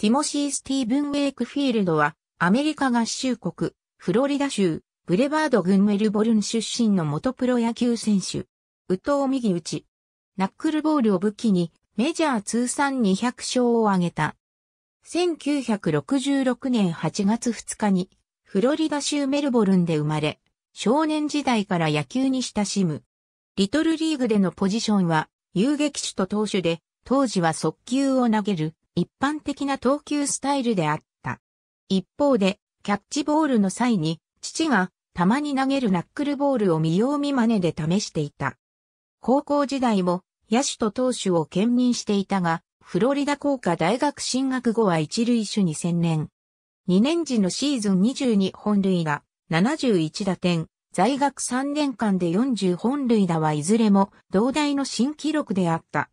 ティモシー・スティーブン・ウェイクフィールドは、アメリカ合衆国、フロリダ州、ブレバード郡メルボルン出身の元プロ野球選手。右投右打ち。ナックルボールを武器に、メジャー通算200勝を挙げた。1966年8月2日に、フロリダ州メルボルンで生まれ、少年時代から野球に親しむ。リトルリーグでのポジションは、遊撃手と投手で、当時は速球を投げる、一般的な投球スタイルであった。一方で、キャッチボールの際に、父がたまに投げるナックルボールを見よう見真似で試していた。高校時代も野手と投手を兼任していたが、フロリダ工科大学進学後は一塁手に専念。2年時のシーズン22本塁打、71打点、在学3年間で40本塁打はいずれも同大の新記録であった。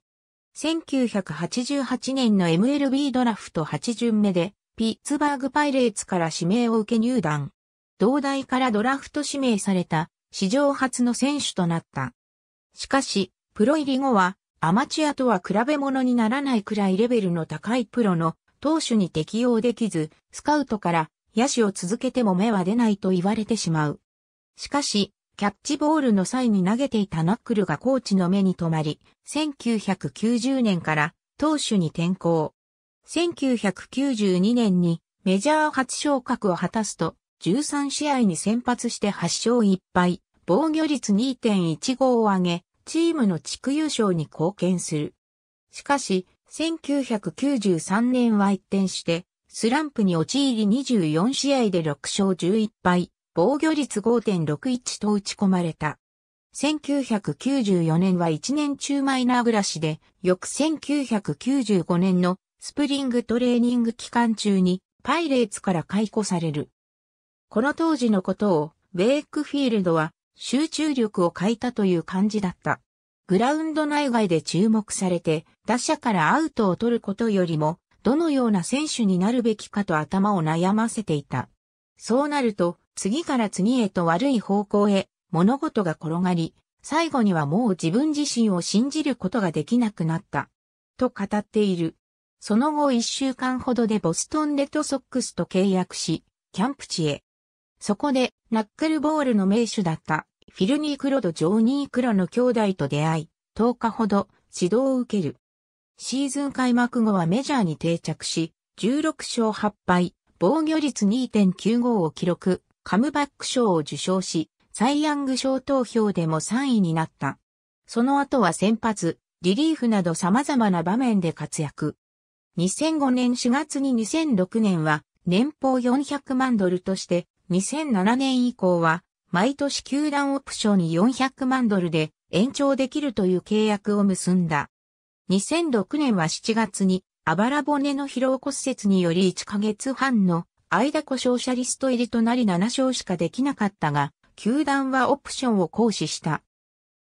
1988年の MLB ドラフト8巡目で、ピッツバーグパイレーツから指名を受け入団。同大からドラフト指名された、史上初の選手となった。しかし、プロ入り後は、アマチュアとは比べ物にならないくらいレベルの高いプロの投手に適応できず、スカウトから野手を続けても目は出ないと言われてしまう。しかし、キャッチボールの際に投げていたナックルがコーチの目に留まり、1990年から投手に転向。1992年にメジャー初昇格を果たすと、13試合に先発して8勝1敗、防御率2.15を上げ、チームの地区優勝に貢献する。しかし、1993年は一転して、スランプに陥り24試合で6勝11敗、防御率5.61と打ち込まれた。1994年は1年中マイナー暮らしで、翌1995年のスプリングトレーニング期間中にパイレーツから解雇される。この当時のことを、ウェイクフィールドは集中力を欠いたという感じだった。グラウンド内外で注目されて、打者からアウトを取ることよりも、どのような選手になるべきかと頭を悩ませていた。そうなると、次から次へと悪い方向へ物事が転がり、最後にはもう自分自身を信じることができなくなった。と語っている。その後一週間ほどでボストンレッドソックスと契約し、キャンプ地へ。そこで、ナックルボールの名手だったフィルニー・クロとジョーニー・クロの兄弟と出会い、10日ほど指導を受ける。シーズン開幕後はメジャーに定着し、16勝8敗、防御率2.95を記録、カムバック賞を受賞し、サイ・ヤング賞投票でも3位になった。その後は先発、リリーフなど様々な場面で活躍。2005年4月に2006年は年俸400万ドルとして、2007年以降は毎年球団オプションに400万ドルで延長できるという契約を結んだ。2006年は7月にあばら骨の疲労骨折により1ヶ月半の間故障者リスト入りとなり7勝しかできなかったが、球団はオプションを行使した。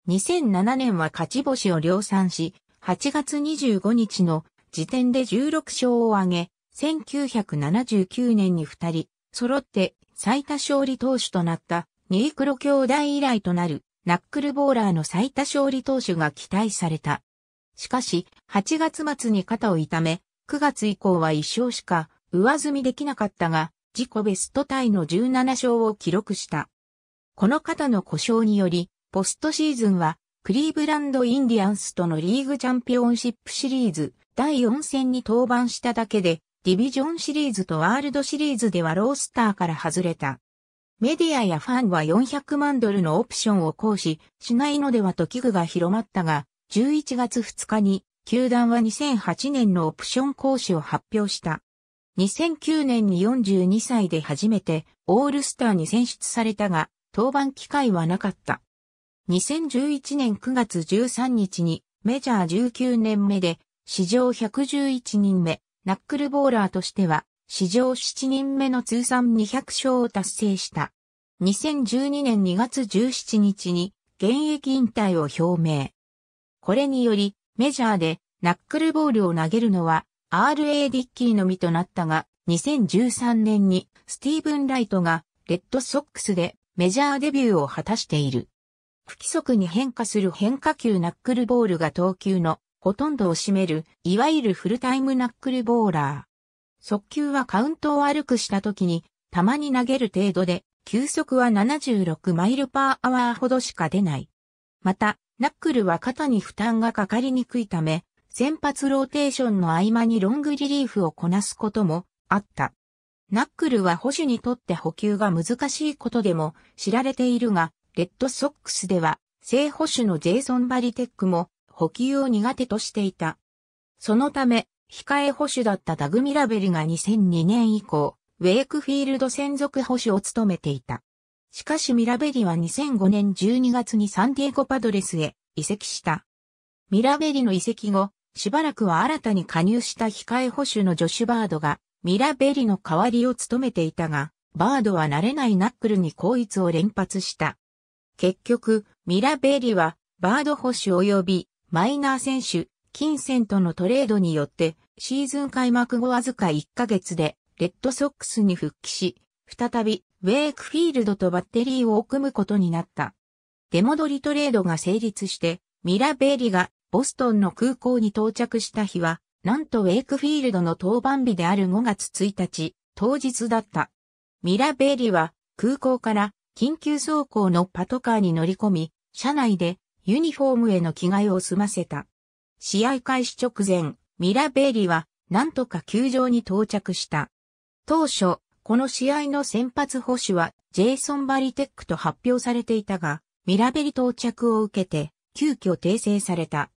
2007年は勝ち星を量産し、8月25日の時点で16勝を挙げ、1979年に2人、揃って最多勝利投手となったニークロ兄弟以来となるナックルボーラーの最多勝利投手が期待された。しかし、8月末に肩を痛め、9月以降は1勝しか上積みできなかったが、自己ベストタイの17勝を記録した。この肩の故障により、ポストシーズンは、クリーブランド・インディアンスとのリーグチャンピオンシップシリーズ第4戦に登板しただけで、ディビジョンシリーズとワールドシリーズではロースターから外れた。メディアやファンは400万ドルのオプションを行使しないのではと危惧が広まったが、11月2日に球団は2008年のオプション行使を発表した。2009年に42歳で初めてオールスターに選出されたが、登板機会はなかった。2011年9月13日にメジャー19年目で史上111人目、ナックルボーラーとしては史上7人目の通算200勝を達成した。2012年2月17日に現役引退を表明。これによりメジャーでナックルボールを投げるのは R.A. ディッキーのみとなったが、2013年にスティーブン・ライトがレッドソックスでメジャーデビューを果たしている。不規則に変化する変化球ナックルボールが投球のほとんどを占める、いわゆるフルタイムナックルボーラー。速球はカウントを悪くした時に、たまに投げる程度で、球速は76マイルパーアワーほどしか出ない。また、ナックルは肩に負担がかかりにくいため、先発ローテーションの合間にロングリリーフをこなすこともあった。ナックルは保守にとって補給が難しいことでも知られているが、レッドソックスでは正保守のジェイソン・バリテックも補給を苦手としていた。そのため、控え保守だったダグ・ミラベルが2002年以降、ウェイクフィールド専属保守を務めていた。しかしミラベリは2005年12月にサンディエゴパドレスへ移籍した。ミラベリの移籍後、しばらくは新たに加入した控え保守のジョシュ・バードが、ミラベリの代わりを務めていたが、バードは慣れないナックルに効率を連発した。結局、ミラベリは、バード保守及び、マイナー選手、金銭とのトレードによって、シーズン開幕後わずか1ヶ月で、レッドソックスに復帰し、再び、ウェイクフィールドとバッテリーを組むことになった。出戻りトレードが成立して、ミラベリがボストンの空港に到着した日は、なんとウェイクフィールドの登板日である5月1日、当日だった。ミラベーリは空港から緊急走行のパトカーに乗り込み、車内でユニフォームへの着替えを済ませた。試合開始直前、ミラベーリはなんとか球場に到着した。当初、この試合の先発捕手はジェイソン・バリテックと発表されていたが、ミラベリ到着を受けて、急遽訂正された。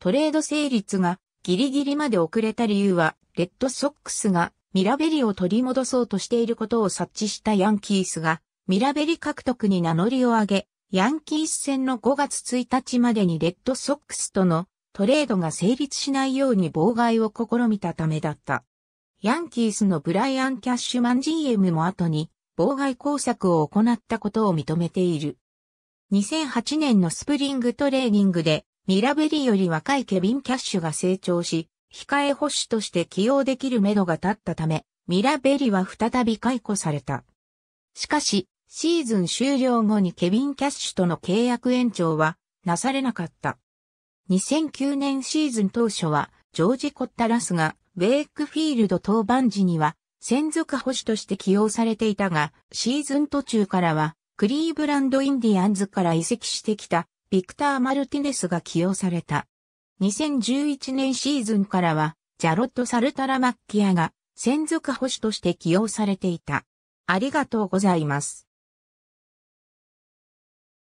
トレード成立がギリギリまで遅れた理由は、レッドソックスがミラベリを取り戻そうとしていることを察知したヤンキースが、ミラベリ獲得に名乗りを上げ、ヤンキース戦の5月1日までにレッドソックスとのトレードが成立しないように妨害を試みたためだった。ヤンキースのブライアン・キャッシュマン GM も後に妨害工作を行ったことを認めている。2008年のスプリングトレーニングでミラベリーより若いケビン・キャッシュが成長し、控え保守として起用できる目処が立ったため、ミラベリは再び解雇された。しかし、シーズン終了後にケビン・キャッシュとの契約延長はなされなかった。2009年シーズン当初は、ジョージ・コッタラスが、ウェイクフィールド登板時には、専属保守として起用されていたが、シーズン途中からは、クリーブランド・インディアンズから移籍してきたビクター・マルティネスが起用された。2011年シーズンからは、ジャロット・サルタラマッキアが専属捕手として起用されていた。ありがとうございます。